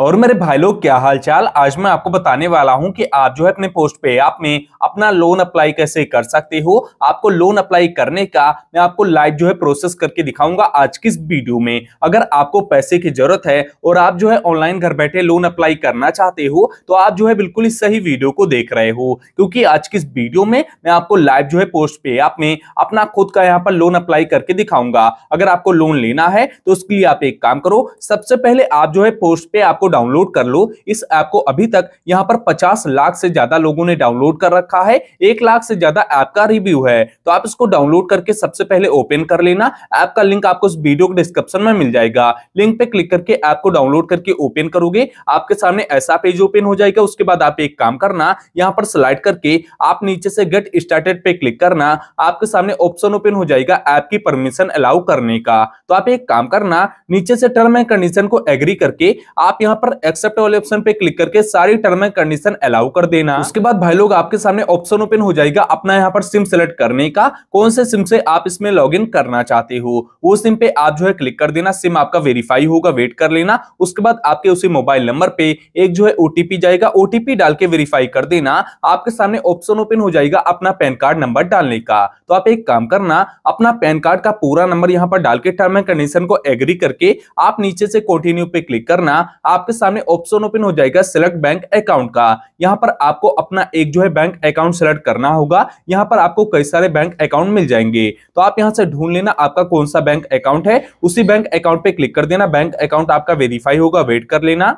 और मेरे भाई लोग क्या हालचाल आज मैं आपको बताने वाला हूं कि आप जो है अपने पोस्ट पे ऐप में अपना लोन अप्लाई कैसे कर सकते हो आपको लोन अप्लाई करने का मैं आपको लाइव जो है प्रोसेस करके दिखाऊंगा आज की इस वीडियो में अगर आपको पैसे की जरूरत है और आप जो है ऑनलाइन घर बैठे लोन अप्लाई करना चाहते हो तो आप जो है बिल्कुल इस सही वीडियो को देख रहे हो क्योंकि आज की इस वीडियो में मैं आपको लाइव जो है पोस्ट पे ऐप में अपना खुद का यहाँ पर लोन अप्लाई करके दिखाऊंगा अगर आपको लोन लेना है तो उसके लिए आप एक काम करो सबसे पहले आप जो है पोस्ट पे आप को डाउनलोड कर लो इस ऐप को अभी तक यहाँ पर पचास लाख से ज्यादा लोगों ने डाउनलोड कर रखा है एक लाख से ज्यादा ऐप का रिव्यू है तो आप इसको डाउनलोड करके सबसे पहले ओपन कर लेना ऐप का लिंक आपको इस वीडियो के डिस्क्रिप्शन में मिल जाएगा लिंक पे क्लिक करके ऐप को डाउनलोड करके ओपन करोगे आपके सामने ऐसा पेज ओपन हो जाएगा उसके बाद आप एक काम करना यहाँ पर स्लाइड करके आप नीचे से गेट स्टार्टेड पे क्लिक करना आपके सामने ऑप्शन ओपन हो जाएगा ऐप की परमिशन अलाउ करने का तो आप एक काम करना नीचे से टर्म एंड कंडीशन को एग्री करके आप यहाँ यहाँ पर एक्सेप्ट वाले ऑप्शन पे क्लिक करके सारी टर्म एंड कंडीशन अलाउ कर देना उसके बाद भाई लोग आपके सामने ऑप्शन ओपन हो जाएगा अपना यहाँ पर सिम सेलेक्ट करने का कौन से सिम से आप इसमें लॉग करना चाहते हो वो सिम पे आप जो है क्लिक कर देना सिम आपका वेरीफाई होगा वेट कर लेना उसके बाद आपके उसी मोबाइल नंबर पे एक जो है ओटीपी जाएगा ओटीपी डाल के वेरीफाई कर देना आपके सामने ऑप्शन ओपन हो जाएगा अपना पैन कार्ड नंबर डालने का तो आप एक काम करना अपना पैन कार्ड का पूरा नंबर यहाँ पर डाल के टर्म एंड कंडीशन को एग्री करके आप नीचे से कंटिन्यू पे क्लिक करना आप आपके सामने ऑप्शन ओपन हो जाएगा सिलेक्ट बैंक अकाउंट का यहाँ पर आपको अपना एक जो है बैंक अकाउंट सिलेक्ट करना होगा यहाँ पर आपको कई सारे बैंक अकाउंट मिल जाएंगे तो आप यहाँ से ढूंढ लेना आपका कौन सा बैंक अकाउंट है उसी बैंक अकाउंट पे क्लिक कर देना बैंक अकाउंट आपका वेरीफाई होगा वेट कर लेना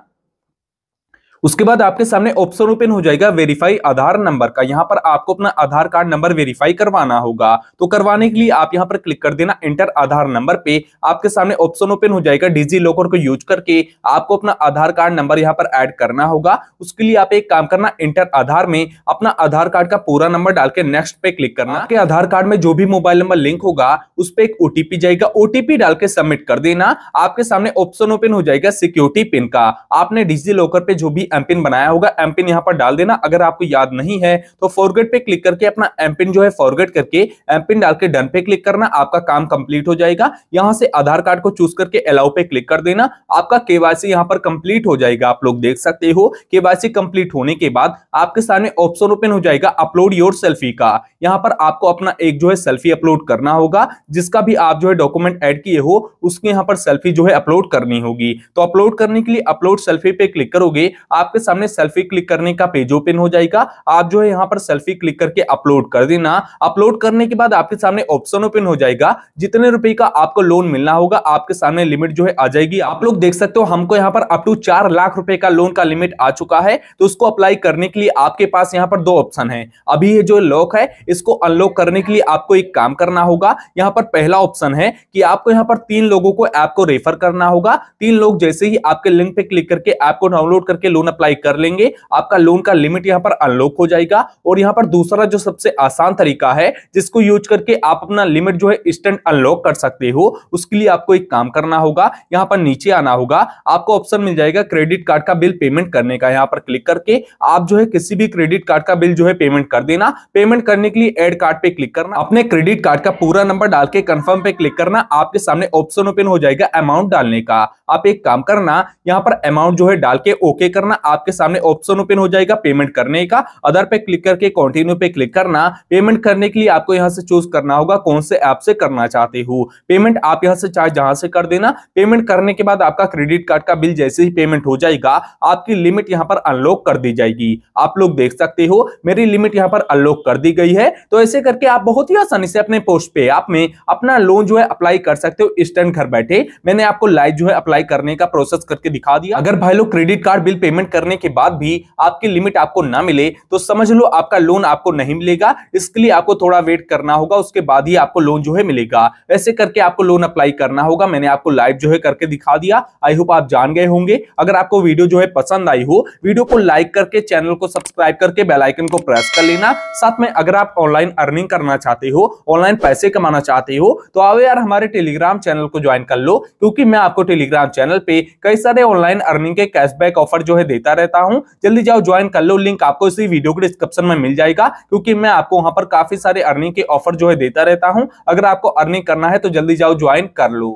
उसके बाद आपके सामने ऑप्शन ओपन हो जाएगा वेरीफाई आधार नंबर का यहाँ पर आपको अपना आधार कार्ड नंबर वेरीफाई करवाना होगा तो करवाने के लिए आप यहाँ पर क्लिक कर देना इंटर आधार नंबर पे आपके सामने ऑप्शन ओपन हो जाएगा डिजी लॉकर को यूज करके आपको अपना आधार कार्ड नंबर यहाँ पर एड करना होगा उसके लिए आप एक काम करना इंटर आधार में अपना आधार कार्ड का पूरा नंबर डाल के नेक्स्ट पे क्लिक करना आपके आधार कार्ड में जो भी मोबाइल नंबर लिंक होगा उस पर एक ओटीपी जाएगा ओटीपी डाल के सबमिट कर देना आपके सामने ऑप्शन ओपन हो जाएगा सिक्योरिटी पिन का आपने डिजी लॉकर पे जो भी एमपिन बनाया होगा एमपिन यहां पर डाल देना अगर आपको याद नहीं है तो फॉरगेट पे क्लिक करके अपना एमपिन जो है फॉरगेट करके एमपिन डाल के डन पे क्लिक करना आपका काम कंप्लीट हो जाएगा यहां से आधार कार्ड को चूज करके अलाउ पे क्लिक कर देना आपका केवासी यहां पर कंप्लीट हो जाएगा आप लोग देख सकते हो केवासी कंप्लीट होने के बाद आपके सामने ऑप्शन ओपन हो जाएगा अपलोड योर सेल्फी का यहाँ पर आपको अपना एक जो है सेल्फी अपलोड करना होगा जिसका भी आप जो है डॉक्यूमेंट ऐड किए हो उसके यहाँ पर सेल्फी जो है अपलोड करनी होगी तो अपलोड करने के लिए अपलोड सेल्फी पे क्लिक करोगे आपके सामने सेल्फी क्लिक करने का पेज ओपन हो जाएगा आप जो है यहाँ पर सेल्फी क्लिक करके अपलोड कर देना अपलोड करने के बाद आपके सामने ऑप्शन ओपन हो जाएगा जितने रुपए का आपको लोन मिलना होगा आपके सामने लिमिट जो है आ जाएगी आप लोग देख सकते हो हमको यहाँ पर अपटू चार लाख रुपए का लोन का लिमिट आ चुका है तो उसको अप्लाई करने के लिए आपके पास यहाँ पर दो ऑप्शन है अभी ये जो लॉक है इसको अनलॉक करने के लिए आपको एक काम करना होगा यहाँ पर पहला ऑप्शन है कि आपको यहाँ पर तीन लोगों को ऐप को रेफर करना होगा तीन लोग जैसे ही आपके लिंक पे क्लिक करके ऐप को डाउनलोड करके लोन लोन अप्लाई कर लेंगे आपका लोन का लिमिट यहाँ पर अनलॉक हो जाएगा और यहाँ पर दूसरा जो सबसे आसान तरीका है जिसको यूज करके आप अपना लिमिट जो है इंस्टेंट अनलॉक कर सकते हो उसके लिए आपको एक काम करना होगा यहाँ पर नीचे आना होगा आपको ऑप्शन मिल जाएगा क्रेडिट कार्ड का बिल पेमेंट करने का यहाँ पर क्लिक करके आप जो है किसी भी क्रेडिट कार्ड का बिल जो है पेमेंट कर देना पेमेंट करने के लिए एड कार्ड पे क्लिक करना अपने क्रेडिट कार्ड का पूरा नंबर डाल के कन्फर्म पे क्लिक करना आपके सामने ऑप्शन ओपन हो जाएगा अमाउंट डालने का आप एक काम करना यहाँ पर अमाउंट जो है डाल के ओके करना करना आपके सामने ऑप्शन ओपन हो जाएगा पेमेंट करने का अदर पे क्लिक करके कंटिन्यू पे क्लिक करना पेमेंट करने के लिए आपको यहाँ से चूज करना होगा कौन से ऐप से करना चाहते हो पेमेंट आप यहाँ से चाहे जहां से कर देना पेमेंट करने के बाद आपका क्रेडिट कार्ड का बिल जैसे ही पेमेंट हो जाएगा आपकी लिमिट यहाँ पर अनलॉक कर दी जाएगी आप लोग देख सकते हो मेरी लिमिट यहाँ पर अनलॉक कर दी गई है तो ऐसे करके आप बहुत ही आसानी से अपने पोस्ट पे आप में अपना लोन जो है अप्लाई कर सकते हो इंस्टेंट घर बैठे मैंने आपको लाइव जो है अप्लाई करने का प्रोसेस करके दिखा दिया अगर भाई लोग credit card bill payment payment करने के बाद भी आपकी लिमिट आपको ना मिले तो समझ लो आपका लोन आपको नहीं मिलेगा इसके लिए आपको थोड़ा वेट करना होगा उसके बाद ही आपको लोन जो है मिलेगा ऐसे करके आपको लोन अप्लाई करना होगा मैंने आपको लाइव जो है करके दिखा दिया आई होप आप जान गए होंगे अगर आपको वीडियो जो है पसंद आई हो वीडियो को लाइक करके चैनल को सब्सक्राइब करके बेलाइकन को प्रेस कर लेना साथ में अगर आप ऑनलाइन अर्निंग करना चाहते हो ऑनलाइन पैसे कमाना चाहते हो तो आओ यार हमारे टेलीग्राम चैनल को ज्वाइन कर लो क्योंकि मैं आपको टेलीग्राम चैनल पे कई सारे ऑनलाइन अर्निंग के कैशबैक ऑफर जो है देता रहता हूँ जल्दी जाओ ज्वाइन कर लो लिंक आपको इसी वीडियो के डिस्क्रिप्शन में मिल जाएगा क्योंकि मैं आपको वहां पर काफी सारे अर्निंग के ऑफर जो है देता रहता हूँ अगर आपको अर्निंग करना है तो जल्दी जाओ ज्वाइन कर लो